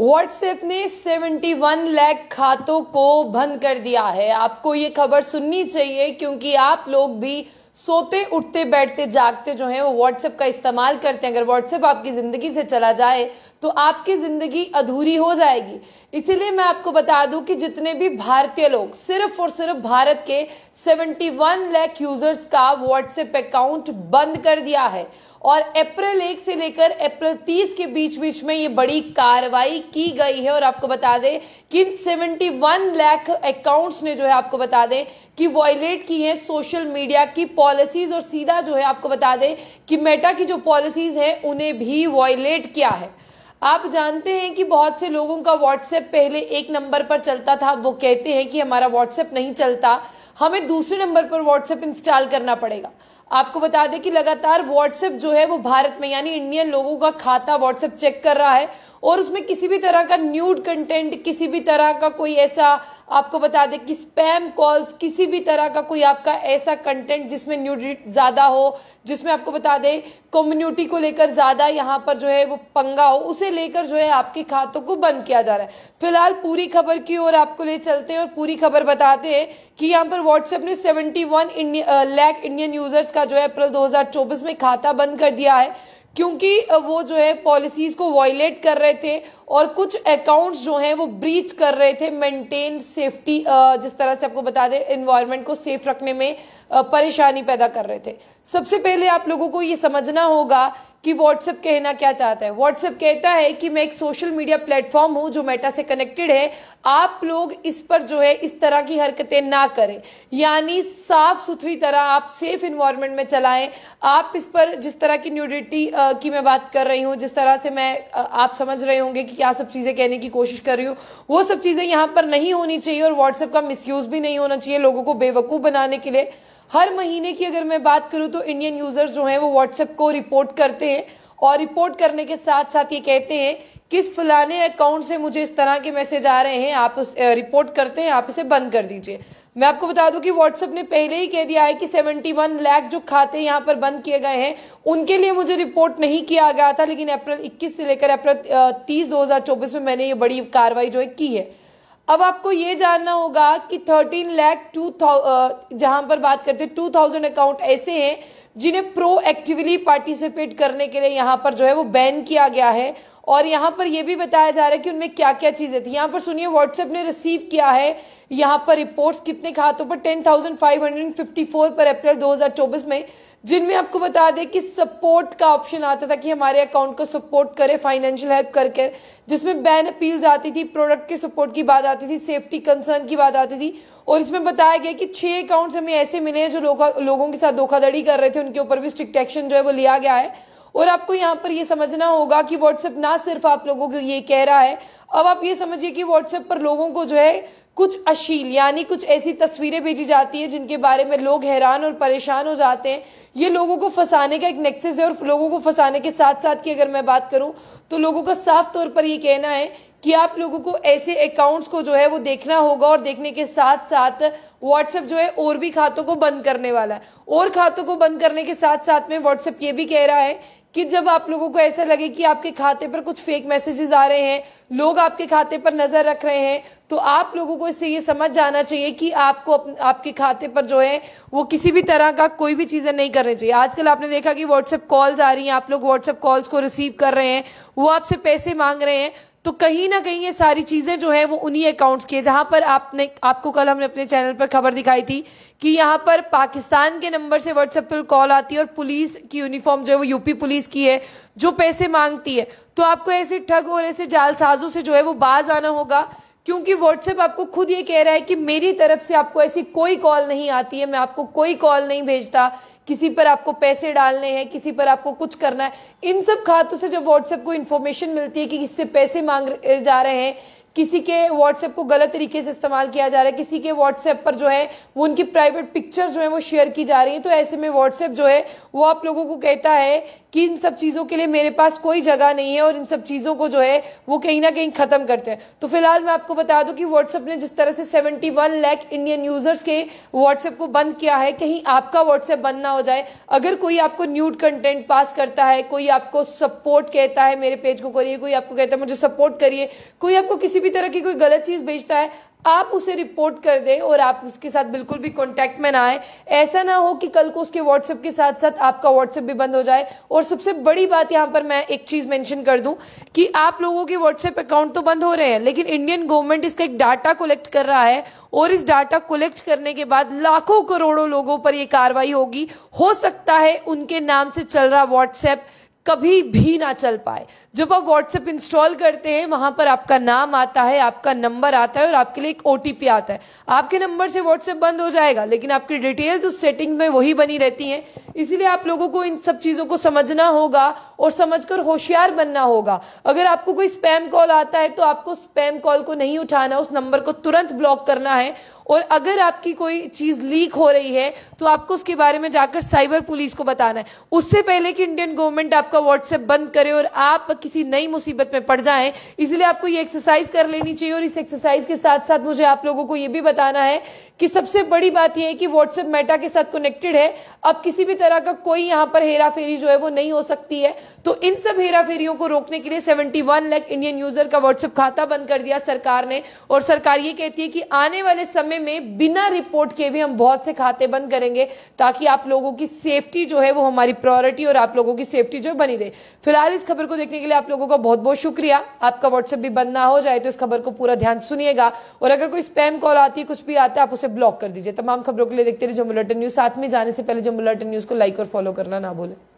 WhatsApp ने 71 लाख खातों को बंद कर दिया है आपको ये खबर सुननी चाहिए क्योंकि आप लोग भी सोते उठते बैठते जागते जो है वो व्हाट्सएप का इस्तेमाल करते हैं अगर व्हाट्सएप आपकी ज़िंदगी से चला जाए तो आपकी ज़िंदगी अधूरी हो जाएगी इसीलिए मैं आपको बता दूं कि जितने भी भारतीय लोग सिर्फ और सिर्फ भारत के 71 लाख यूज़र्स का व्हाट्सएप अकाउंट बंद कर दिया है और अप्रैल एक से लेकर अप्रैल तीस के बीच बीच में ये बड़ी कार्रवाई की गई है और आपको बता दें कि सेवेंटी वन लाख अकाउंट्स ने जो है आपको बता दें कि वॉयलेट की है सोशल मीडिया की पॉलिसीज और सीधा जो है आपको बता दें कि मेटा की जो पॉलिसीज है उन्हें भी वॉयलेट किया है आप जानते हैं कि बहुत से लोगों का व्हाट्सएप पहले एक नंबर पर चलता था वो कहते हैं कि हमारा व्हाट्सएप नहीं चलता हमें दूसरे नंबर पर व्हाट्सएप इंस्टॉल करना पड़ेगा आपको बता दें कि लगातार व्हाट्सएप जो है वो भारत में यानी इंडियन लोगों का खाता व्हाट्सएप चेक कर रहा है और उसमें किसी भी तरह का न्यूड कंटेंट किसी भी तरह का कोई ऐसा आपको बता दें कि स्पैम कॉल्स किसी भी तरह का कोई आपका ऐसा कंटेंट जिसमें न्यूड ज़्यादा हो जिसमें आपको बता दें कम्युनिटी को लेकर ज़्यादा यहाँ पर जो है वो पंगा हो उसे लेकर जो है आपके खातों को बंद किया जा रहा है फिलहाल पूरी खबर की ओर आपको ले चलते हैं और पूरी खबर बताते हैं कि यहाँ पर व्हाट्सएप ने seventy one lakh Indian users का जो है अप्रैल दो में खाता बंद कर दिया है क्योंकि वो जो है पॉलिसीज को वॉयलेट कर रहे थे और कुछ अकाउंट्स जो हैं वो ब्रीच कर रहे थे मेंटेन सेफ्टी जिस तरह से आपको बता दें इन्वायरमेंट को सेफ रखने में परेशानी पैदा कर रहे थे सबसे पहले आप लोगों को ये समझना होगा कि व्हाट्सएप कहना क्या चाहता है व्हाट्सएप कहता है कि मैं एक सोशल मीडिया प्लेटफॉर्म हूं जो मेटा से कनेक्टेड है आप लोग इस पर जो है इस तरह की हरकतें ना करें यानी साफ सुथरी तरह आप सेफ इन्वायरमेंट में चलाएं आप इस पर जिस तरह की न्यूडिटी की मैं बात कर रही हूं जिस तरह से मैं आप समझ रहे होंगे कि क्या सब चीज़ें कहने की कोशिश कर रही हूं वो सब चीज़ें यहां पर नहीं होनी चाहिए और व्हाट्सएप का मिस भी नहीं होना चाहिए लोगों को बेवकूफ़ बनाने के लिए हर महीने की अगर मैं बात करूं तो इंडियन यूजर्स जो हैं वो व्हाट्सएप को रिपोर्ट करते हैं और रिपोर्ट करने के साथ साथ ये कहते हैं किस फलाने अकाउंट से मुझे इस तरह के मैसेज आ रहे हैं आप उस रिपोर्ट करते हैं आप इसे बंद कर दीजिए मैं आपको बता दूं कि व्हाट्सएप ने पहले ही कह दिया है कि 71 लाख जो खाते यहाँ पर बंद किए गए हैं उनके लिए मुझे रिपोर्ट नहीं किया गया था लेकिन अप्रैल 21 से लेकर अप्रैल 30 2024 में मैंने ये बड़ी कार्रवाई जो है की है अब आपको ये जानना होगा कि थर्टीन लैख टू जहां पर बात करते हैं टू थाउजेंड अकाउंट ऐसे हैं जिन्हें प्रो एक्टिवली पार्टिसिपेट करने के लिए यहां पर जो है वो बैन किया गया है और यहां पर यह भी बताया जा रहा है कि उनमें क्या क्या चीज़ें थी यहां पर सुनिए व्हाट्सएप ने रिसीव किया है यहाँ पर रिपोर्ट्स कितने खातों पर ten thousand five hundred fifty four पर अप्रैल दो हजार चौबीस में जिनमें आपको बता दें कि सपोर्ट का ऑप्शन आता था कि हमारे अकाउंट को सपोर्ट करे फाइनेंशियल हेल्प करके जिसमें बैन अपील्स आती थी प्रोडक्ट के सपोर्ट की बात आती थी सेफ्टी कंसर्न की बात आती थी और इसमें बताया गया कि छह अकाउंट्स हमें ऐसे मिले हैं जो लोगों के साथ धोखाधड़ी कर रहे थे उनके ऊपर भी स्ट्रिक्ट एक्शन जो है वो लिया गया है और आपको यहाँ पर ये समझना होगा कि व्हाट्सएप ना सिर्फ आप लोगों को ये कह रहा है अब आप ये समझिए कि व्हाट्सएप पर लोगों को जो है कुछ अशील यानी कुछ ऐसी तस्वीरें भेजी जाती हैं जिनके बारे में लोग हैरान और परेशान हो जाते हैं ये लोगों को फंसाने का एक नेक्सेस है और लोगों को फंसाने के साथ साथ की अगर मैं बात करूं तो लोगों का साफ तौर पर ये कहना है कि आप लोगों को ऐसे अकाउंट्स को जो है वो देखना होगा और देखने के साथ साथ व्हाट्सएप जो है और भी खातों को बंद करने वाला है और खातों को बंद करने के साथ साथ में व्हाट्सएप ये भी कह रहा है कि जब आप लोगों को ऐसा लगे कि आपके खाते पर कुछ फेक मैसेजेस आ रहे हैं लोग आपके खाते पर नजर रख रहे हैं तो आप लोगों को इससे ये समझ जाना चाहिए कि आपको आपके खाते पर जो है वो किसी भी तरह का कोई भी चीजें नहीं करनी चाहिए आजकल आपने देखा कि व्हाट्सएप कॉल्स आ रही हैं आप लोग व्हाट्सएप कॉल्स को रिसीव कर रहे हैं वो आपसे पैसे मांग रहे हैं तो कहीं ना कहीं ये सारी चीज़ें जो है वो उन्हीं अकाउंट्स की है जहां पर आपने आपको कल हमने अपने चैनल पर खबर दिखाई थी कि यहां पर पाकिस्तान के नंबर से व्हाट्सएप पर कॉल आती है और पुलिस की यूनिफॉर्म जो है वो यूपी पुलिस की है जो पैसे मांगती है तो आपको ऐसे ठग और ऐसे जालसाजों से जो है वो बाज आना होगा क्योंकि व्हाट्सएप आपको खुद ये कह रहा है कि मेरी तरफ से आपको ऐसी कोई कॉल नहीं आती है मैं आपको कोई कॉल नहीं भेजता किसी पर आपको पैसे डालने हैं किसी पर आपको कुछ करना है इन सब खातों से जब व्हाट्सएप को इन्फॉर्मेशन मिलती है कि किससे पैसे मांग जा रहे हैं किसी के व्हाट्सएप को गलत तरीके से इस्तेमाल किया जा रहा है किसी के व्हाट्सएप पर जो है वो उनकी प्राइवेट पिक्चर जो है वो शेयर की जा रही है तो ऐसे में व्हाट्सएप जो है वो आप लोगों को कहता है कि इन सब चीज़ों के लिए मेरे पास कोई जगह नहीं है और इन सब चीज़ों को जो है वो कहीं ना कहीं ख़त्म करते हैं तो फिलहाल मैं आपको बता दूं कि व्हाट्सएप ने जिस तरह से 71 लैख इंडियन यूज़र्स के व्हाट्सएप को बंद किया है कहीं आपका व्हाट्सएप बंद ना हो जाए अगर कोई आपको न्यूड कंटेंट पास करता है कोई आपको सपोर्ट कहता है मेरे पेज को करिए कोई आपको कहता है मुझे सपोर्ट करिए कोई आपको किसी भी भी तरह की कोई गलत चीज़ बेचता है आप उसे रिपोर्ट कर दें और आप उसके साथ बिल्कुल भी कांटेक्ट में ना आए ऐसा ना हो कि कल को उसके व्हाट्सएप के साथ साथ आपका व्हाट्सएप भी बंद हो जाए और सबसे बड़ी बात यहां पर मैं एक चीज़ मेंशन कर दूं कि आप लोगों के व्हाट्सएप अकाउंट तो बंद हो रहे हैं लेकिन इंडियन गवर्नमेंट इसका एक डाटा कलेक्ट कर रहा है और इस डाटा कलेक्ट करने के बाद लाखों करोड़ों लोगों पर यह कार्रवाई होगी हो सकता है उनके नाम से चल रहा व्हाट्सएप कभी भी ना चल पाए जब आप व्हाट्सएप इंस्टॉल करते हैं वहां पर आपका नाम आता है आपका नंबर आता है और आपके लिए एक ओटीपी आता है आपके नंबर से व्हाट्सएप बंद हो जाएगा लेकिन आपकी डिटेल्स उस सेटिंग में वही बनी रहती हैं इसीलिए आप लोगों को इन सब चीज़ों को समझना होगा और समझकर होशियार बनना होगा अगर आपको कोई स्पैम कॉल आता है तो आपको स्पैम कॉल को नहीं उठाना उस नंबर को तुरंत ब्लॉक करना है और अगर आपकी कोई चीज़ लीक हो रही है तो आपको उसके बारे में जाकर साइबर पुलिस को बताना है उससे पहले कि इंडियन गवर्नमेंट आपका व्हाट्सएप बंद करे और आप किसी नई मुसीबत में पड़ जाएं इसलिए आपको ये एक्सरसाइज कर लेनी चाहिए और इस एक्सरसाइज के साथ साथ मुझे आप लोगों को ये भी बताना है कि सबसे बड़ी बात यह है कि व्हाट्सएप मेटा के साथ कनेक्टेड है आप किसी भी तरह तरह का कोई यहाँ पर हेरा फेरी जो है वो नहीं हो सकती है तो इन सब हेरा फेरियों को रोकने के लिए 71 लाख इंडियन यूजर का व्हाट्सएप खाता बंद कर दिया सरकार ने और सरकार ये कहती है कि आने वाले समय में बिना रिपोर्ट के भी हम बहुत से खाते बंद करेंगे ताकि आप लोगों की सेफ्टी जो है वो हमारी प्रायोरिटी और आप लोगों की सेफ्टी जो है बनी रहे फिलहाल इस खबर को देखने के लिए आप लोगों का बहुत बहुत शुक्रिया आपका व्हाट्सएप भी बंद ना हो जाए तो इस खबर को पूरा ध्यान सुनिएगा और अगर कोई स्पैम कॉल आती है कुछ भी आता है आप उसे ब्लॉक कर दीजिए तमाम खबरों के लिए देखते रहे जो बुलेटिन न्यूज साथ में जाने से पहले जो बुलेटिन न्यूज को लाइक और फॉलो करना ना भूलें